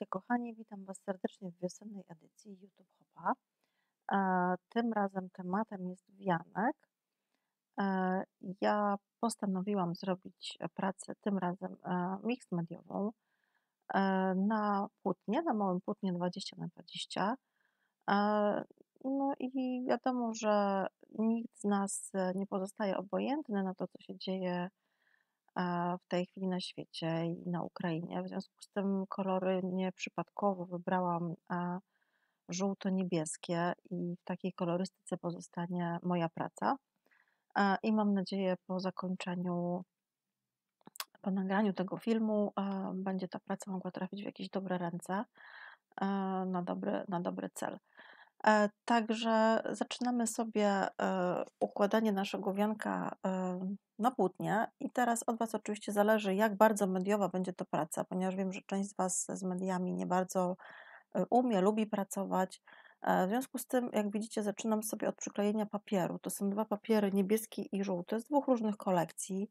Witajcie kochani, witam Was serdecznie w wiosennej edycji YouTube Hopa. E, tym razem tematem jest wianek. E, ja postanowiłam zrobić pracę tym razem e, mix mediową na płótnie, na małym płótnie 20 na 20 No i wiadomo, że nikt z nas nie pozostaje obojętny na to, co się dzieje w tej chwili na świecie i na Ukrainie. W związku z tym kolory nieprzypadkowo wybrałam żółto-niebieskie i w takiej kolorystyce pozostanie moja praca. I mam nadzieję po zakończeniu, po nagraniu tego filmu, będzie ta praca mogła trafić w jakieś dobre ręce, na dobry, na dobry cel. E, także zaczynamy sobie e, układanie naszego wianka e, na płótnie i teraz od Was oczywiście zależy, jak bardzo mediowa będzie to praca, ponieważ wiem, że część z Was z mediami nie bardzo umie, lubi pracować. W związku z tym, jak widzicie, zaczynam sobie od przyklejenia papieru. To są dwa papiery, niebieski i żółty, z dwóch różnych kolekcji.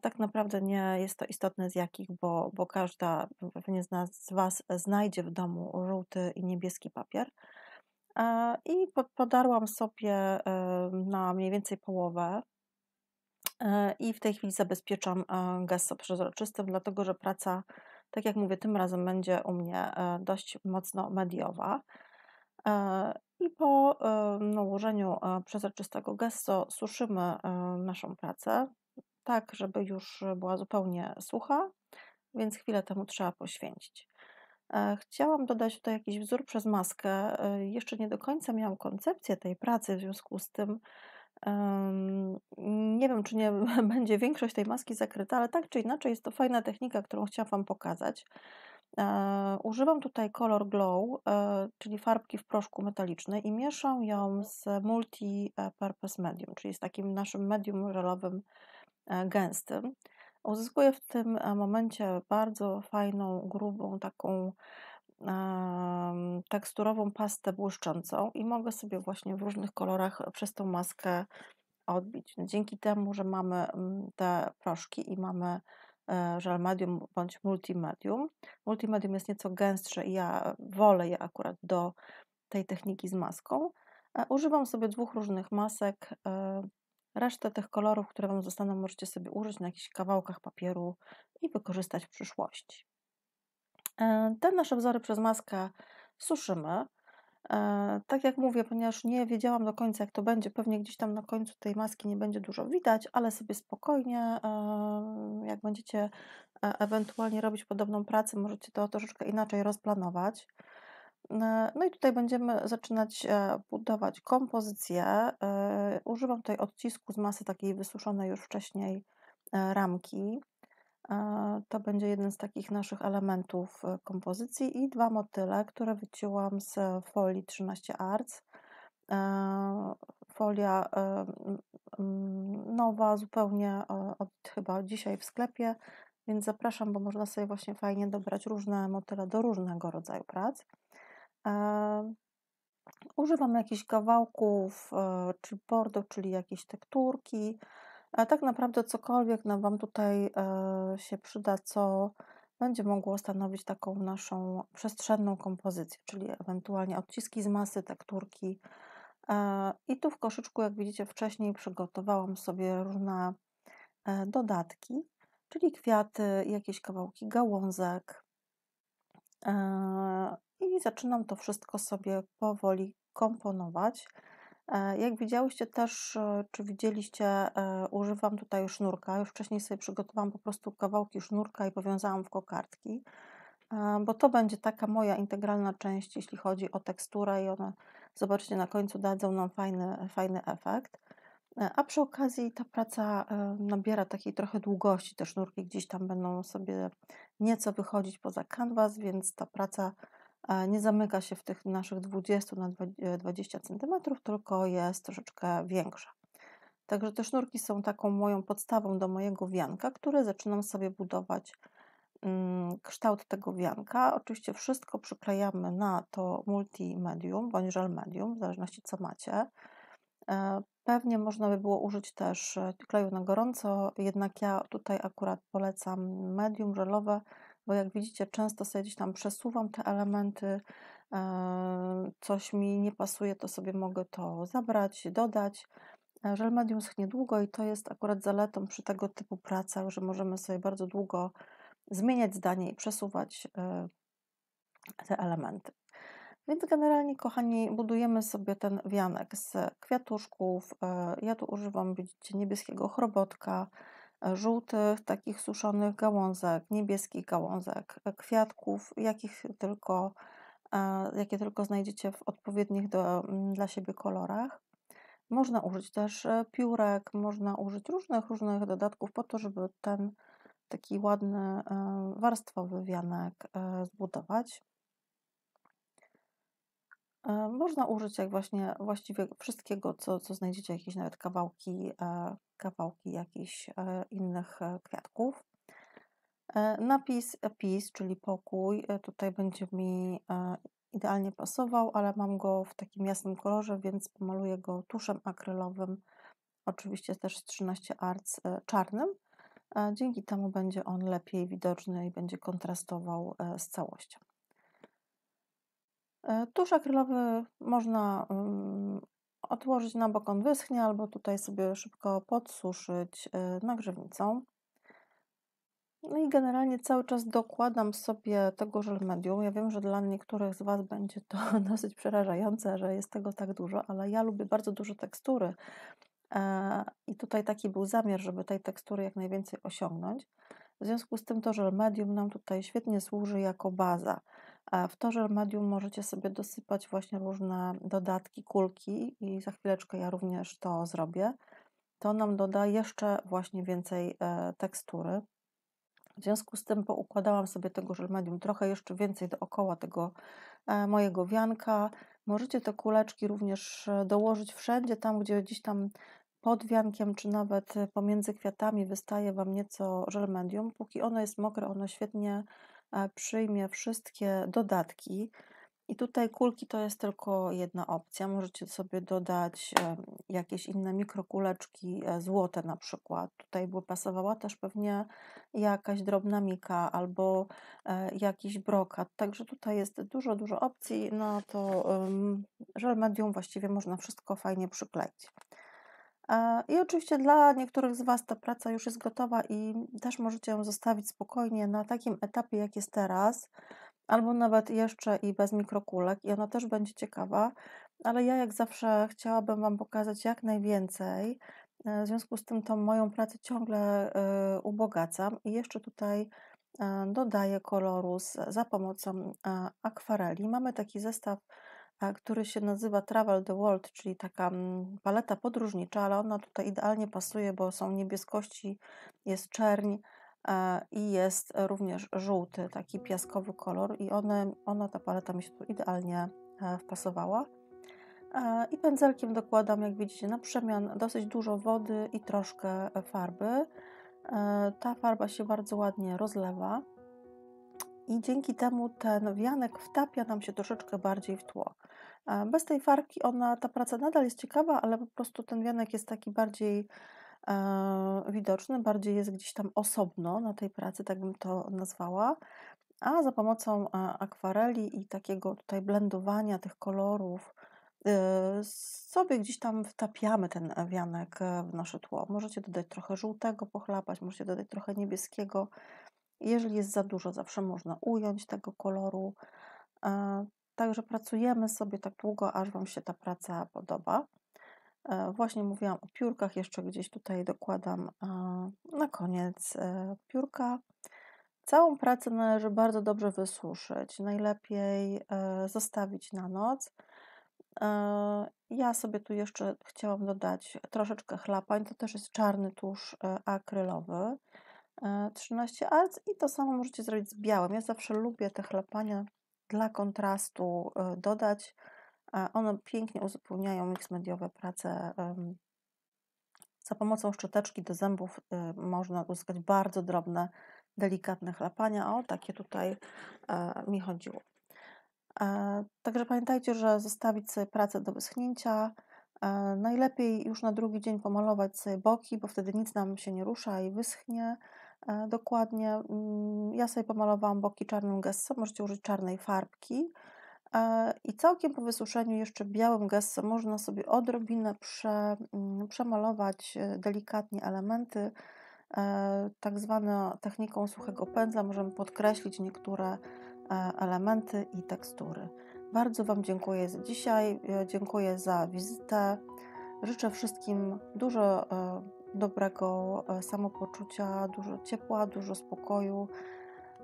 Tak naprawdę nie jest to istotne z jakich, bo, bo każda pewnie z, nas, z Was znajdzie w domu żółty i niebieski papier. E, I podarłam sobie e, na mniej więcej połowę. E, I w tej chwili zabezpieczam gesso przezroczystym, dlatego że praca, tak jak mówię, tym razem będzie u mnie dość mocno mediowa. I po nałożeniu no, przezroczystego gesso suszymy naszą pracę, tak żeby już była zupełnie sucha, więc chwilę temu trzeba poświęcić. E, chciałam dodać tutaj jakiś wzór przez maskę. E, jeszcze nie do końca miałam koncepcję tej pracy, w związku z tym nie wiem, czy nie będzie większość tej maski zakryta, ale tak czy inaczej jest to fajna technika, którą chciałam Wam pokazać. E, używam tutaj Color Glow, czyli farbki w proszku metalicznej i mieszam ją z Multi Purpose Medium, czyli z takim naszym medium żelowym gęstym. Uzyskuję w tym e, momencie bardzo fajną, grubą, taką teksturową pastę błyszczącą i mogę sobie właśnie w różnych kolorach e, przez tą maskę odbić. No, dzięki temu, że mamy te proszki i mamy e, żel medium bądź multimedium. Multimedium jest nieco gęstsze i ja wolę je akurat do tej techniki z maską. Używam sobie dwóch różnych masek Resztę tych kolorów, które Wam zostaną, możecie sobie użyć na jakichś kawałkach papieru i wykorzystać w przyszłości. E, te nasze wzory przez maskę suszymy. E, tak jak mówię, ponieważ nie wiedziałam do końca, jak to będzie, pewnie gdzieś tam na końcu tej maski nie będzie dużo widać, ale sobie spokojnie, e, jak będziecie ewentualnie robić podobną pracę, możecie to troszeczkę inaczej rozplanować. Yy, no i tutaj będziemy zaczynać e, budować kompozycję. Yy, używam tutaj odcisku z masy takiej wysuszonej już wcześniej e, ramki. E, to będzie jeden z takich naszych elementów kompozycji i dwa motyle, które wycięłam z folii 13 Arts. Folia nowa, zupełnie od chyba dzisiaj w sklepie, więc zapraszam, bo można sobie właśnie fajnie dobrać różne motyle do różnego rodzaju prac używam jakichś kawałków e, czy bordo, czyli jakieś tekturki. tak naprawdę cokolwiek nam Wam tutaj e, się przyda, co będzie mogło stanowić taką naszą przestrzenną kompozycję, czyli ewentualnie odciski z masy tekturki. E, I tu w koszyczku, jak widzicie wcześniej, przygotowałam sobie różne dodatki, czyli kwiaty, jakieś kawałki gałązek, i zaczynam to wszystko sobie powoli komponować. E, jak widziałyście też, e, czy widzieliście, e, używam tutaj sznurka. Już wcześniej sobie przygotowałam po prostu kawałki sznurka i powiązałam w kokardki, bo to będzie taka moja integralna część, jeśli chodzi o teksturę i one, zobaczcie, na końcu dadzą nam fajny, fajny efekt. A przy okazji ta praca nabiera takiej trochę długości. Te sznurki gdzieś tam będą sobie nieco wychodzić poza kanwas, więc ta praca E, nie zamyka się w tych naszych 20 na 20 e, cm, tylko jest troszeczkę większa. Także te sznurki są taką moją podstawą do mojego wianka, które zaczynam sobie budować mm, kształt tego wianka. Oczywiście wszystko przyklejamy na to multimedium bądź żel medium, w zależności co macie. E, pewnie można by było użyć też kleju na gorąco, jednak ja tutaj akurat polecam medium żelowe, bo jak widzicie, często sobie gdzieś tam przesuwam te elementy, e, coś mi nie pasuje, to sobie mogę to zabrać, dodać. E, Żel medium schnie długo i to jest akurat zaletą przy tego typu pracach, że możemy sobie bardzo długo zmieniać zdanie i przesuwać e, te elementy. Więc generalnie, kochani, budujemy sobie ten wianek z kwiatuszków. Ja tu używam, widzicie, niebieskiego chrobotka, żółtych, takich suszonych gałązek, niebieskich gałązek, e, kwiatków, jakich tylko, e, jakie tylko znajdziecie w odpowiednich do, mm, dla siebie kolorach. Można użyć też e, piórek, można użyć różnych, różnych dodatków po to, żeby ten taki ładny, warstwowy wianek zbudować. E, można użyć jak właśnie właściwie wszystkiego, co, co znajdziecie, jakieś nawet kawałki, e, kawałki jakichś e, innych kwiatków. Napis PIS, czyli pokój, tutaj będzie mi idealnie pasował, ale mam go w takim jasnym kolorze, więc pomaluję go tuszem akrylowym, oczywiście też z 13 Arts czarnym. Dzięki temu będzie on lepiej widoczny i będzie kontrastował z całością. E, tusz akrylowy można mm, odłożyć na bok, on wyschnie, albo tutaj sobie szybko podsuszyć e, nagrzewnicą. No i generalnie cały czas dokładam sobie tego żel medium. Ja wiem, że dla niektórych z Was będzie to dosyć przerażające, że jest tego tak dużo, ale ja lubię bardzo dużo tekstury. E, I tutaj taki był zamiar, żeby tej tekstury jak najwięcej osiągnąć. W związku z tym to żel medium nam tutaj świetnie służy jako baza. W to żel medium możecie sobie dosypać właśnie różne dodatki, kulki i za chwileczkę ja również to zrobię. To nam doda jeszcze właśnie więcej e, tekstury. W związku z tym poukładałam sobie tego żel medium trochę jeszcze więcej dookoła tego e, mojego wianka. Możecie te kuleczki również e, dołożyć wszędzie, tam gdzie gdzieś tam pod wiankiem, czy nawet pomiędzy kwiatami wystaje Wam nieco żel medium. Póki ono jest mokre, ono świetnie przyjmie wszystkie dodatki. I tutaj kulki to jest tylko jedna opcja. Możecie sobie dodać jakieś inne mikrokuleczki e, złote na przykład. Tutaj by pasowała też pewnie jakaś drobna mika albo e, jakiś brokat. Także tutaj jest dużo, dużo opcji. No to żel medium właściwie można wszystko fajnie przykleić. E, I oczywiście dla niektórych z Was ta praca już jest gotowa i też możecie ją zostawić spokojnie na takim etapie, jak jest teraz, albo nawet jeszcze i bez mikrokulek, i ona też będzie ciekawa, ale ja jak zawsze chciałabym Wam pokazać jak najwięcej. E, w związku z tym tą moją pracę ciągle e, ubogacam i jeszcze tutaj dodaję koloru za pomocą akwareli. Mamy taki zestaw który się nazywa Travel the World, czyli taka mm, paleta podróżnicza, ale ona tutaj idealnie pasuje, bo są niebieskości, jest czerń e, i jest również żółty, taki piaskowy kolor i one, ona, ta paleta mi się tu idealnie e, wpasowała. E, I pędzelkiem dokładam, jak widzicie, na przemian dosyć dużo wody i troszkę farby. Ta farba się bardzo ładnie rozlewa i dzięki temu ten wianek wtapia nam się troszeczkę bardziej w tło. Bez tej farki ona, ta praca nadal jest ciekawa, ale po prostu ten wianek jest taki bardziej e, widoczny, bardziej jest gdzieś tam osobno na tej pracy, tak bym to nazwała. A za pomocą e, akwareli i takiego tutaj blendowania tych kolorów e, sobie gdzieś tam wtapiamy ten wianek e, w nasze tło. Możecie dodać trochę żółtego, pochlapać, możecie dodać trochę niebieskiego. Jeżeli jest za dużo, zawsze można ująć tego koloru. E, Także pracujemy sobie tak długo, aż Wam się ta praca podoba. E, właśnie mówiłam o piórkach, jeszcze gdzieś tutaj dokładam e, na koniec e, piórka. Całą pracę należy bardzo dobrze wysuszyć, najlepiej zostawić na noc. Ja sobie tu jeszcze chciałam dodać troszeczkę chlapań, to też jest czarny tusz akrylowy 13 arc i to samo możecie zrobić z białym. Ja zawsze lubię te chlapania dla kontrastu y, dodać. One pięknie uzupełniają miks mediowe prace. Za pomocą szczoteczki do zębów y, można uzyskać bardzo drobne, delikatne chlapania. O, takie tutaj e, mi chodziło. E, także pamiętajcie, że zostawić sobie pracę do wyschnięcia. E, najlepiej już na drugi dzień pomalować sobie boki, bo wtedy nic nam się nie rusza i wyschnie. E, dokładnie. Mm, ja sobie pomalowałam boki czarnym gessą, możecie użyć czarnej farbki. E, I całkiem po wysuszeniu jeszcze białym gessem można sobie odrobinę prze, mm, przemalować e, delikatnie elementy. Tak zwane techniką suchego pędzla możemy podkreślić niektóre elementy i tekstury. Bardzo Wam dziękuję za dzisiaj, dziękuję za wizytę. Życzę wszystkim dużo dobrego e, samopoczucia, dużo ciepła, dużo spokoju,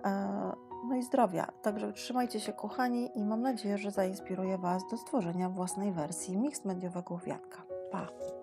e, no i zdrowia. Także trzymajcie się, kochani, i mam nadzieję, że zainspiruje Was do stworzenia własnej wersji miks mediowego wiatka. Pa!